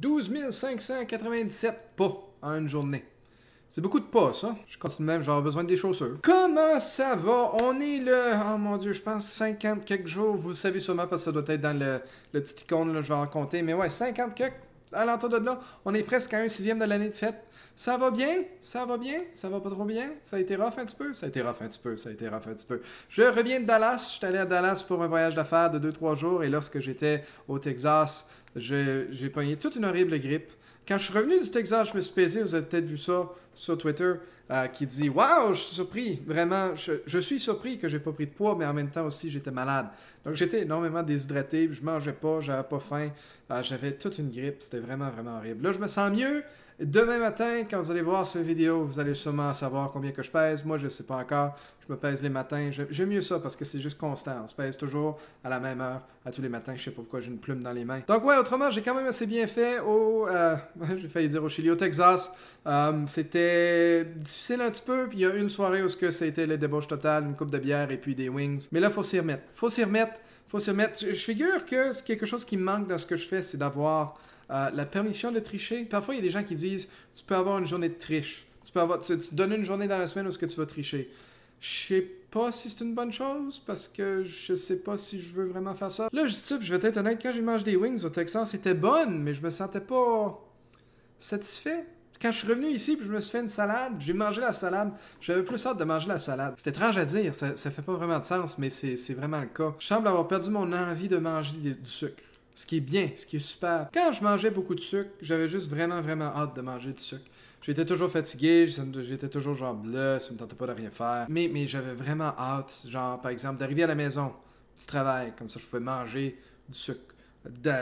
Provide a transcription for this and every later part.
12 pas en une journée. C'est beaucoup de pas, ça. Je continue même, j'ai besoin des chaussures. Comment ça va? On est le... Oh mon dieu, je pense 50 quelques jours. Vous le savez sûrement parce que ça doit être dans le, le petit icône, là, je vais en compter. Mais ouais, 50 quelques à l'entour de là. On est presque à un sixième de l'année de fête. Ça va bien? Ça va bien? Ça va pas trop bien? Ça a été rough un petit peu? Ça a été rough un petit peu. Ça a été rough un petit peu. Je reviens de Dallas. Je suis allé à Dallas pour un voyage d'affaires de 2-3 jours. Et lorsque j'étais au Texas, j'ai pogné toute une horrible grippe. Quand je suis revenu du Texas, je me suis pesé, vous avez peut-être vu ça sur Twitter euh, qui dit Waouh, je suis surpris, vraiment, je, suis surpris que j'ai pas pris de poids, mais en même temps aussi, j'étais malade. Donc j'étais énormément déshydraté, je mangeais pas, j'avais pas faim, euh, j'avais toute une grippe, c'était vraiment, vraiment horrible. Là, je me sens mieux. Demain matin, quand vous allez voir cette vidéo, vous allez sûrement savoir combien que je pèse. Moi, je ne sais pas encore. Je me pèse les matins. J'aime mieux ça parce que c'est juste constant. On se pèse toujours à la même heure, à tous les matins. Je ne sais pas pourquoi j'ai une plume dans les mains. Donc ouais, autrement, j'ai quand même assez bien fait au... Euh, j'ai failli dire au Chili, au Texas. C'était difficile un petit peu. Puis il y a une soirée où ce que c'était les débauches totales, une coupe de bière et puis des wings. Mais là, faut s'y remettre. Faut s'y remettre. Faut s'y remettre. Je, figure que c'est quelque chose qui me manque dans ce que je fais, c'est d'avoir euh, la permission de tricher. Parfois, il y a des gens qui disent tu peux avoir une journée de triche. Tu peux avoir, tu, donnes une journée dans la semaine où ce que tu vas tricher. Je sais pas si c'est une bonne chose parce que je sais pas si je veux vraiment faire ça. Là, je dis je vais être honnête, quand j'ai mangé des wings au Texas, c'était bonne, mais je me sentais pas satisfait. Quand je suis revenu ici, puis je me suis fait une salade, j'ai mangé la salade. J'avais plus hâte de manger la salade. C'est étrange à dire, ça, fait pas vraiment de sens, mais c'est vraiment le cas. Je semble avoir perdu mon envie de manger du sucre. Ce qui est bien, ce qui est super. Quand je mangeais beaucoup de sucre, j'avais juste vraiment, vraiment hâte de manger du sucre. J'étais toujours fatigué, j'étais toujours genre bleu, ça me tentait pas de rien faire. Mais, mais j'avais vraiment hâte, genre par exemple, d'arriver à la maison du travail, comme ça je pouvais manger du sucre.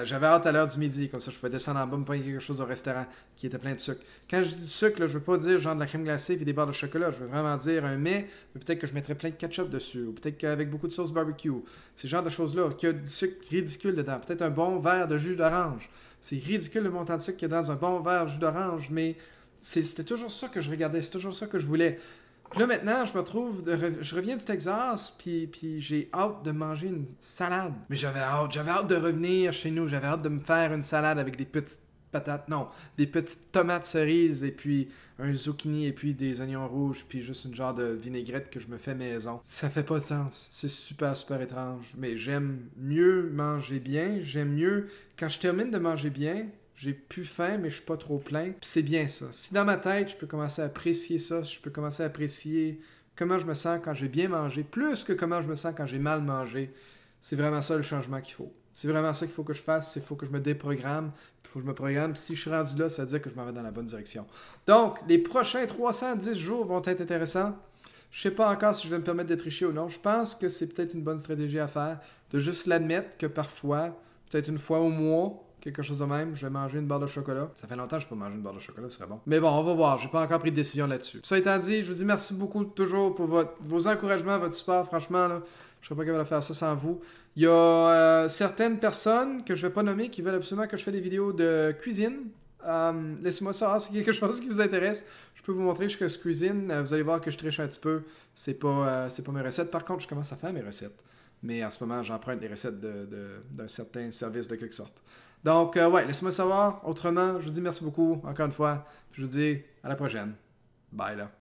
J'avais hâte à l'heure du midi, comme ça je pouvais descendre en bas me quelque chose au restaurant qui était plein de sucre. Quand je dis sucre, je veux pas dire genre de la crème glacée et des barres de chocolat. Je veux vraiment dire un mets, mais peut-être que je mettrais plein de ketchup dessus, ou peut-être qu'avec beaucoup de sauce barbecue. ces genre de choses-là, qui a du sucre ridicule dedans. Peut-être un bon verre de jus d'orange. C'est ridicule le montant de sucre qu'il y a dans un bon verre de jus d'orange, mais c'était toujours ça que je regardais, c'est toujours ça que je voulais là, maintenant, je me retrouve, je reviens du Texas, puis, puis j'ai hâte de manger une salade. Mais j'avais hâte, j'avais hâte de revenir chez nous, j'avais hâte de me faire une salade avec des petites patates, non, des petites tomates cerises, et puis un zucchini, et puis des oignons rouges, puis juste une genre de vinaigrette que je me fais maison. Ça fait pas sens, c'est super, super étrange. Mais j'aime mieux manger bien, j'aime mieux, quand je termine de manger bien, j'ai plus faim, mais je suis pas trop plein. c'est bien ça. Si dans ma tête, je peux commencer à apprécier ça, si je peux commencer à apprécier comment je me sens quand j'ai bien mangé, plus que comment je me sens quand j'ai mal mangé, c'est vraiment ça le changement qu'il faut. C'est vraiment ça qu'il faut que je fasse, il faut que je me déprogramme, il faut que je me programme. Si je suis rendu là, ça veut dire que je m'en vais dans la bonne direction. Donc, les prochains 310 jours vont être intéressants. Je sais pas encore si je vais me permettre d'être tricher ou non. Je pense que c'est peut-être une bonne stratégie à faire de juste l'admettre que parfois, peut-être une fois au mois, quelque chose de même. Je vais manger une barre de chocolat. Ça fait longtemps que je peux manger une barre de chocolat, ce serait bon. Mais bon, on va voir. J'ai pas encore pris de décision là-dessus. Ça étant dit, je vous dis merci beaucoup toujours pour vos encouragements, votre support. Franchement, là, je serais pas capable de faire ça sans vous. Il y a euh, certaines personnes que je vais pas nommer qui veulent absolument que je fasse des vidéos de cuisine. Euh, laissez-moi ça. si quelque chose qui vous intéresse. Je peux vous montrer ce que je cuisine. Euh, vous allez voir que je triche un petit peu. C'est pas, pas mes recettes. Par contre, je commence à faire mes recettes. Mais en ce moment, j'emprunte les recettes d'un certain service de quelque sorte. Donc, euh, ouais, laissez-moi savoir. Autrement, je vous dis merci beaucoup encore une fois. je vous dis à la prochaine. Bye là.